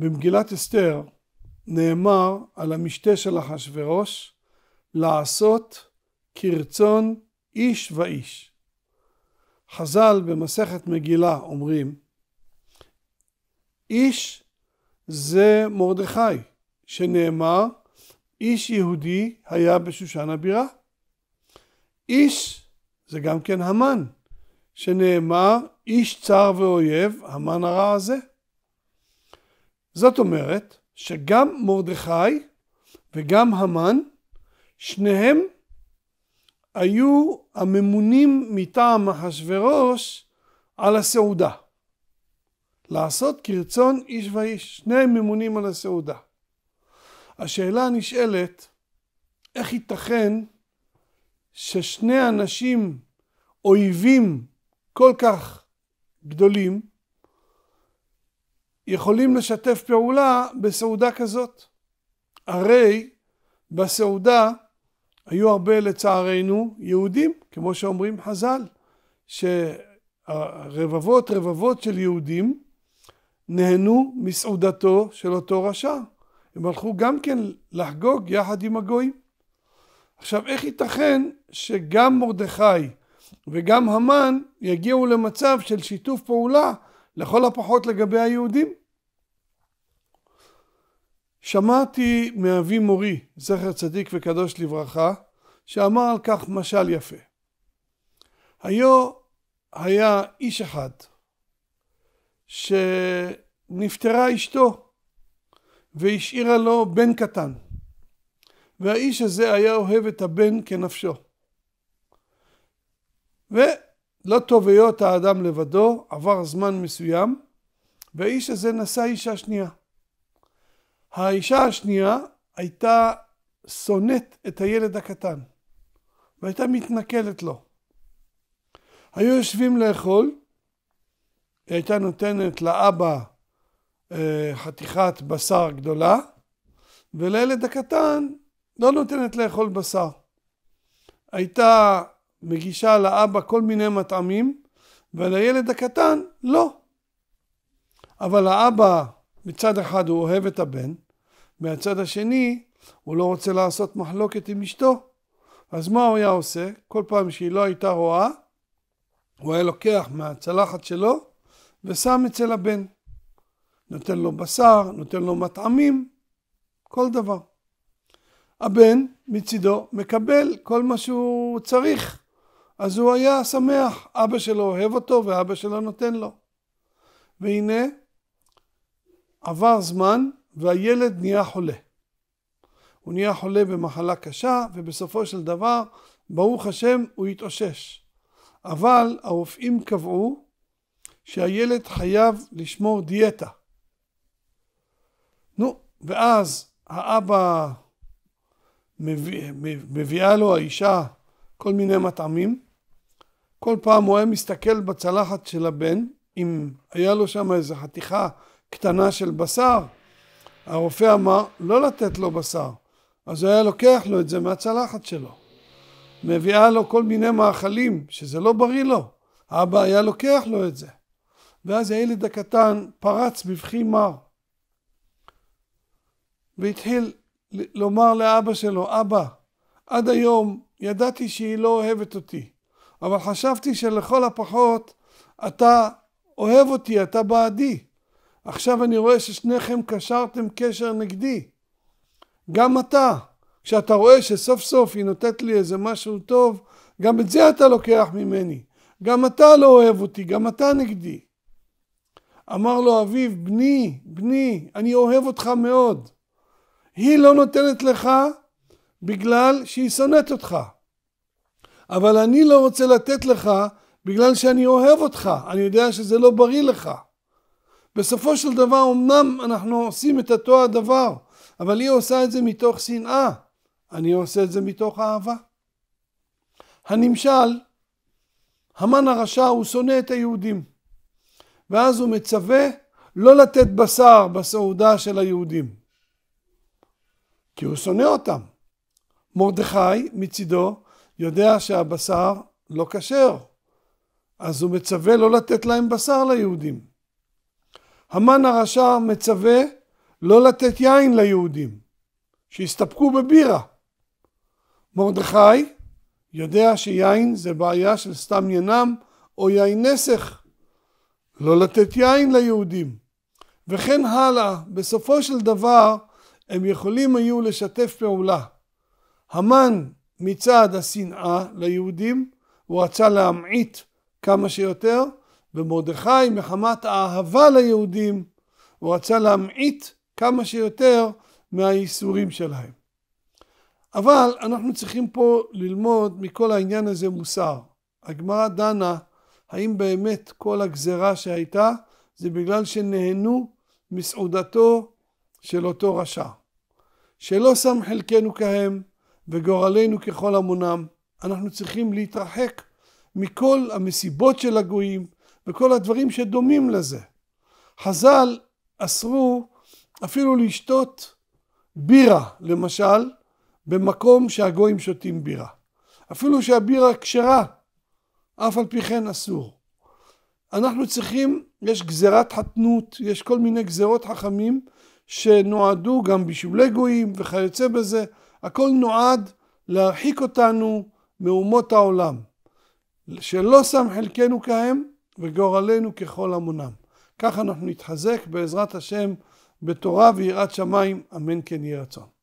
במגילת אסתר נאמר על המשתה של אחשורוש לעשות כרצון איש ואיש. חז"ל במסכת מגילה אומרים איש זה מרדכי שנאמר איש יהודי היה בשושן הבירה. איש זה גם כן המן שנאמר איש צר ואויב המן הרע הזה. זאת אומרת שגם מרדכי וגם המן, שניהם היו הממונים מטעם אחשורוש על הסעודה. לעשות כרצון איש ואיש, שניהם ממונים על הסעודה. השאלה הנשאלת, איך ייתכן ששני אנשים אויבים כל כך גדולים יכולים לשתף פעולה בסעודה כזאת. הרי בסעודה היו הרבה לצערנו יהודים, כמו שאומרים חז"ל, שרבבות רבבות של יהודים נהנו מסעודתו של אותו רשע. הם הלכו גם כן לחגוג יחד עם הגויים. עכשיו, איך ייתכן שגם מרדכי וגם המן יגיעו למצב של שיתוף פעולה לכל הפחות לגבי היהודים? שמעתי מאבי מורי, זכר צדיק וקדוש לברכה, שאמר על כך משל יפה. היו היה איש אחד שנפטרה אשתו והשאירה לו בן קטן. והאיש הזה היה אוהב את הבן כנפשו. ולא טוב היות האדם לבדו, עבר זמן מסוים, והאיש הזה נשא אישה שנייה. האישה השנייה הייתה שונאת את הילד הקטן והייתה מתנכלת לו. היו יושבים לאכול, היא הייתה נותנת לאבא אה, חתיכת בשר גדולה, ולילד הקטן לא נותנת לאכול בשר. הייתה מגישה לאבא כל מיני מטעמים, ולילד הקטן לא. אבל האבא מצד אחד הוא אוהב את הבן, מהצד השני הוא לא רוצה לעשות מחלוקת עם אשתו. אז מה הוא היה עושה? כל פעם שהיא לא הייתה רואה, הוא היה לוקח מהצלחת שלו ושם אצל הבן. נותן לו בשר, נותן לו מטעמים, כל דבר. הבן מצידו מקבל כל מה שהוא צריך, אז הוא היה שמח, אבא שלו אוהב אותו ואבא שלו נותן לו. והנה עבר זמן והילד נהיה חולה. הוא נהיה חולה במחלה קשה, ובסופו של דבר, ברוך השם, הוא התאושש. אבל הרופאים קבעו שהילד חייב לשמור דיאטה. נו, ואז האבא מביא, מביאה לו האישה כל מיני מטעמים. כל פעם הוא היה מסתכל בצלחת של הבן, אם היה לו שם איזה חתיכה קטנה של בשר. הרופא אמר לא לתת לו בשר, אז הוא היה לוקח לו את זה מהצלחת שלו. מביאה לו כל מיני מאכלים, שזה לא בריא לו. אבא היה לוקח לו את זה. ואז הילד הקטן פרץ בבכי מר. והתחיל לומר לאבא שלו, אבא, עד היום ידעתי שהיא לא אוהבת אותי, אבל חשבתי שלכל הפחות אתה אוהב אותי, אתה בעדי. עכשיו אני רואה ששניכם קשרתם קשר נגדי. גם אתה, כשאתה רואה שסוף סוף היא נותנת לי איזה משהו טוב, גם את זה אתה לוקח ממני. גם אתה לא אוהב אותי, גם אתה נגדי. אמר לו אביו, בני, בני, אני אוהב אותך מאוד. היא לא נותנת לך בגלל שהיא שונאת אותך. אבל אני לא רוצה לתת לך בגלל שאני אוהב אותך. אני יודע שזה לא בריא לך. בסופו של דבר אמנם אנחנו עושים את אותו הדבר, אבל היא עושה את זה מתוך שנאה, אני עושה את זה מתוך אהבה. הנמשל, המן הרשע, הוא שונא את היהודים, ואז הוא מצווה לא לתת בשר בסעודה של היהודים, כי הוא שונא אותם. מרדכי מצידו יודע שהבשר לא כשר, אז הוא מצווה לא לתת להם בשר ליהודים. המן הרשע מצווה לא לתת יין ליהודים, שיסתפקו בבירה. מרדכי יודע שיין זה בעיה של סתם ינם או יין נסך. לא לתת יין ליהודים. וכן הלאה, בסופו של דבר הם יכולים היו לשתף פעולה. המן מצד השנאה ליהודים, הוא רצה להמעיט כמה שיותר, ומרדכי מחמת האהבה ליהודים הוא רצה להמעיט כמה שיותר מהייסורים שלהם. אבל אנחנו צריכים פה ללמוד מכל העניין הזה מוסר. הגמרא דנה האם באמת כל הגזרה שהייתה זה בגלל שנהנו מסעודתו של אותו רשע. שלא שם חלקנו כהם וגורלנו ככל המונם. אנחנו צריכים להתרחק מכל המסיבות של הגויים, וכל הדברים שדומים לזה. חז"ל אסרו אפילו לשתות בירה, למשל, במקום שהגויים שותים בירה. אפילו שהבירה כשרה, אף על פי כן אסור. אנחנו צריכים, יש גזירת חתנות, יש כל מיני גזירות חכמים שנועדו גם בשולי גויים וכיוצא בזה, הכל נועד להרחיק אותנו מאומות העולם. שלא שם חלקנו כהם, וגורלנו ככל המונם. כך אנחנו נתחזק בעזרת השם בתורה ויראת שמיים, אמן כן יהי רצון.